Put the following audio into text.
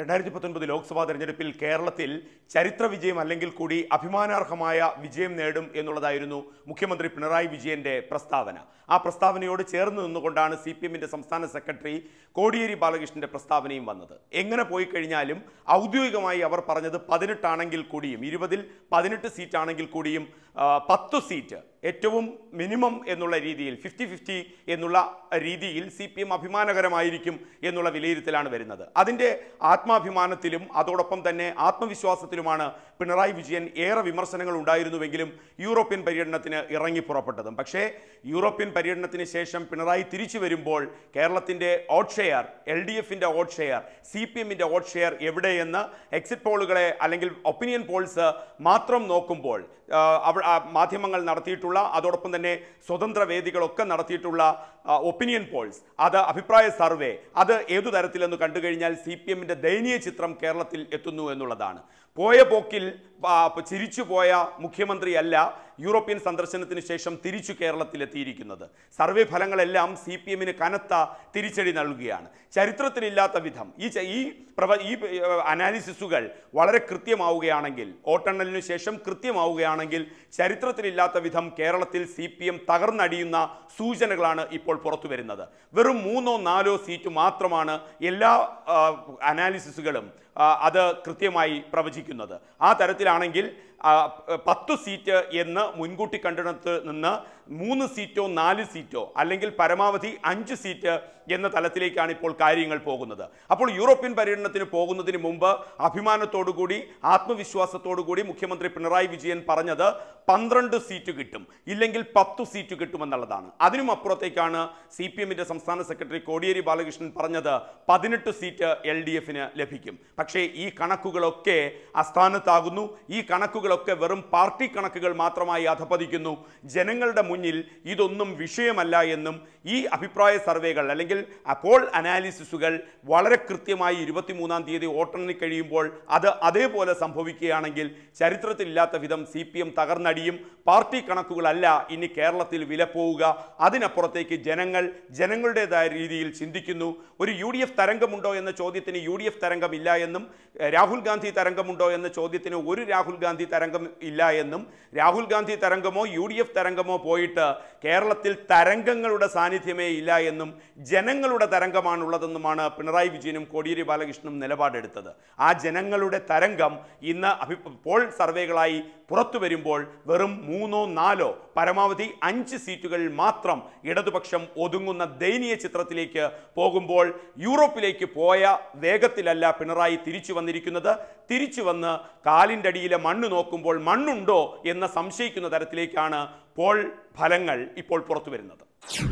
രണ്ടായിരത്തി പത്തൊൻപത് ലോക്സഭാ തെരഞ്ഞെടുപ്പിൽ കേരളത്തിൽ ചരിത്ര വിജയം അല്ലെങ്കിൽ കൂടി അഭിമാനാർഹമായ വിജയം നേടും എന്നുള്ളതായിരുന്നു മുഖ്യമന്ത്രി പിണറായി വിജയന്റെ പ്രസ്താവന ആ പ്രസ്താവനയോട് ചേർന്ന് നിന്നുകൊണ്ടാണ് സി പി എമ്മിൻ്റെ സംസ്ഥാന സെക്രട്ടറി കോടിയേരി ബാലകൃഷ്ണന്റെ പ്രസ്താവനയും വന്നത് എങ്ങനെ പോയി കഴിഞ്ഞാലും ഔദ്യോഗികമായി അവർ പറഞ്ഞത് പതിനെട്ടാണെങ്കിൽ കൂടിയും ഇരുപതിൽ പതിനെട്ട് സീറ്റാണെങ്കിൽ കൂടിയും പത്തു സീറ്റ് ഏറ്റവും മിനിമം എന്നുള്ള രീതിയിൽ ഫിഫ്റ്റി ഫിഫ്റ്റി എന്നുള്ള രീതിയിൽ സി പി എം അഭിമാനകരമായിരിക്കും എന്നുള്ള വിലയിരുത്തലാണ് വരുന്നത് അതിൻ്റെ ആത്മാഭിമാനത്തിലും അതോടൊപ്പം തന്നെ ആത്മവിശ്വാസത്തിലുമാണ് പിണറായി വിജയൻ ഏറെ വിമർശനങ്ങൾ ഉണ്ടായിരുന്നുവെങ്കിലും യൂറോപ്യൻ പര്യടനത്തിന് ഇറങ്ങി പുറപ്പെട്ടതും പക്ഷേ യൂറോപ്യൻ പര്യടനത്തിന് ശേഷം പിണറായി തിരിച്ചു വരുമ്പോൾ കേരളത്തിൻ്റെ ഓട്ട് ഷെയർ എൽ ഡി എഫിൻ്റെ ഓട്ട് ഷെയർ സി പി എമ്മിൻ്റെ ഓട്ട് ഷെയർ എവിടെയെന്ന് എക്സിറ്റ് പോളുകളെ അല്ലെങ്കിൽ ഒപ്പീനിയൻ പോൾസ് മാത്രം നോക്കുമ്പോൾ മാധ്യമങ്ങൾ നടത്തിയിട്ടുള്ള നടത്തിയിട്ടുള്ള അതോടൊപ്പം തന്നെ സ്വതന്ത്ര വേദികളൊക്കെ നടത്തിയിട്ടുള്ള ഒപ്പീനിയൻ പോൾസ് അത് അഭിപ്രായ സർവേ അത് ഏതു തരത്തിലെന്ന് കണ്ടു കഴിഞ്ഞാൽ സി പി എമ്മിൻ്റെ ദയനീയ ചിത്രം കേരളത്തിൽ എത്തുന്നു എന്നുള്ളതാണ് പോയ പോക്കിൽ ചിരിച്ചു പോയ മുഖ്യമന്ത്രിയല്ല യൂറോപ്യൻ സന്ദർശനത്തിന് ശേഷം തിരിച്ചു കേരളത്തിലെത്തിയിരിക്കുന്നത് സർവേ ഫലങ്ങളെല്ലാം സി പി എമ്മിന് കനത്ത തിരിച്ചടി നൽകുകയാണ് ചരിത്രത്തിലില്ലാത്ത വിധം ഈ ഈ പ്രവ ഈ അനാലിസിസുകൾ വളരെ കൃത്യമാവുകയാണെങ്കിൽ വോട്ടെണ്ണലിന് ശേഷം കൃത്യമാവുകയാണെങ്കിൽ ചരിത്രത്തിലില്ലാത്ത വിധം കേരളത്തിൽ സി പി എം തകർന്നടിയുന്ന സൂചനകളാണ് ഇപ്പോൾ പുറത്തു വരുന്നത് വെറും മൂന്നോ നാലോ സീറ്റ് മാത്രമാണ് എല്ലാ അനാലിസിസുകളും അത് കൃത്യമായി പ്രവചിക്കുന്നത് ആ തരത്തിലാണെങ്കിൽ പത്ത് സീറ്റ് എന്ന് മുൻകൂട്ടി കണ്ടിടത്ത് നിന്ന് മൂന്ന് സീറ്റോ നാല് സീറ്റോ അല്ലെങ്കിൽ പരമാവധി അഞ്ച് സീറ്റ് എന്ന തലത്തിലേക്കാണ് ഇപ്പോൾ കാര്യങ്ങൾ പോകുന്നത് അപ്പോൾ യൂറോപ്യൻ പര്യടനത്തിന് പോകുന്നതിന് മുമ്പ് അഭിമാനത്തോടുകൂടി ആത്മവിശ്വാസത്തോടുകൂടി മുഖ്യമന്ത്രി പിണറായി വിജയൻ പറഞ്ഞത് പന്ത്രണ്ട് സീറ്റ് കിട്ടും ഇല്ലെങ്കിൽ പത്ത് സീറ്റ് കിട്ടുമെന്നുള്ളതാണ് അതിനും അപ്പുറത്തേക്കാണ് സി പി എമ്മിൻ്റെ സംസ്ഥാന സെക്രട്ടറി കോടിയേരി ബാലകൃഷ്ണൻ പറഞ്ഞത് പതിനെട്ട് സീറ്റ് എൽ ഡി എഫിന് ലഭിക്കും പക്ഷേ ഈ കണക്കുകളൊക്കെ അസ്ഥാനത്താകുന്നു ഈ കണക്കുകളൊക്കെ വെറും പാർട്ടി കണക്കുകൾ മാത്രമായി അധപതിക്കുന്നു ജനങ്ങളുടെ മുൻ മുന്നിൽ ഇതൊന്നും വിഷയമല്ല എന്നും ഈ അഭിപ്രായ സർവേകൾ അല്ലെങ്കിൽ അപ്പോൾ അനാലിസിസുകൾ വളരെ കൃത്യമായി ഇരുപത്തിമൂന്നാം തീയതി വോട്ടെണ്ണി കഴിയുമ്പോൾ അത് അതേപോലെ സംഭവിക്കുകയാണെങ്കിൽ ചരിത്രത്തിലില്ലാത്ത വിധം സി പി എം തകർന്നടിയും പാർട്ടി കണക്കുകളല്ല ഇനി കേരളത്തിൽ വില പോവുക അതിനപ്പുറത്തേക്ക് ജനങ്ങൾ ജനങ്ങളുടേതായ രീതിയിൽ ചിന്തിക്കുന്നു ഒരു യു ഡി എഫ് തരംഗമുണ്ടോ എന്ന ചോദ്യത്തിന് യു ഡി എഫ് തരംഗമില്ല എന്നും രാഹുൽ ഗാന്ധി തരംഗമുണ്ടോ എന്ന ചോദ്യത്തിന് ഒരു രാഹുൽ ഗാന്ധി തരംഗം ഇല്ല എന്നും രാഹുൽ ഗാന്ധി തരംഗമോ യു ഡി എഫ് തരംഗമോ പോയി പോയിട്ട് കേരളത്തിൽ തരംഗങ്ങളുടെ സാന്നിധ്യമേ ഇല്ല എന്നും ജനങ്ങളുടെ തരംഗമാണുള്ളതെന്നുമാണ് പിണറായി വിജയനും കോടിയേരി ബാലകൃഷ്ണനും നിലപാടെടുത്തത് ആ ജനങ്ങളുടെ തരംഗം ഇന്ന് അഭി പോൾ സർവേകളായി പുറത്തു വരുമ്പോൾ വെറും മൂന്നോ നാലോ പരമാവധി അഞ്ച് സീറ്റുകളിൽ മാത്രം ഇടതുപക്ഷം ഒതുങ്ങുന്ന ദയനീയ ചിത്രത്തിലേക്ക് പോകുമ്പോൾ യൂറോപ്പിലേക്ക് പോയ വേഗത്തിലല്ല പിണറായി തിരിച്ചു വന്നിരിക്കുന്നത് തിരിച്ചു വന്ന് കാലിൻ്റെ അടിയിലെ മണ്ണ് നോക്കുമ്പോൾ മണ്ണുണ്ടോ എന്ന് സംശയിക്കുന്ന തരത്തിലേക്കാണ് പോൾ ഫലങ്ങൾ ഇപ്പോൾ പുറത്തു വരുന്നത്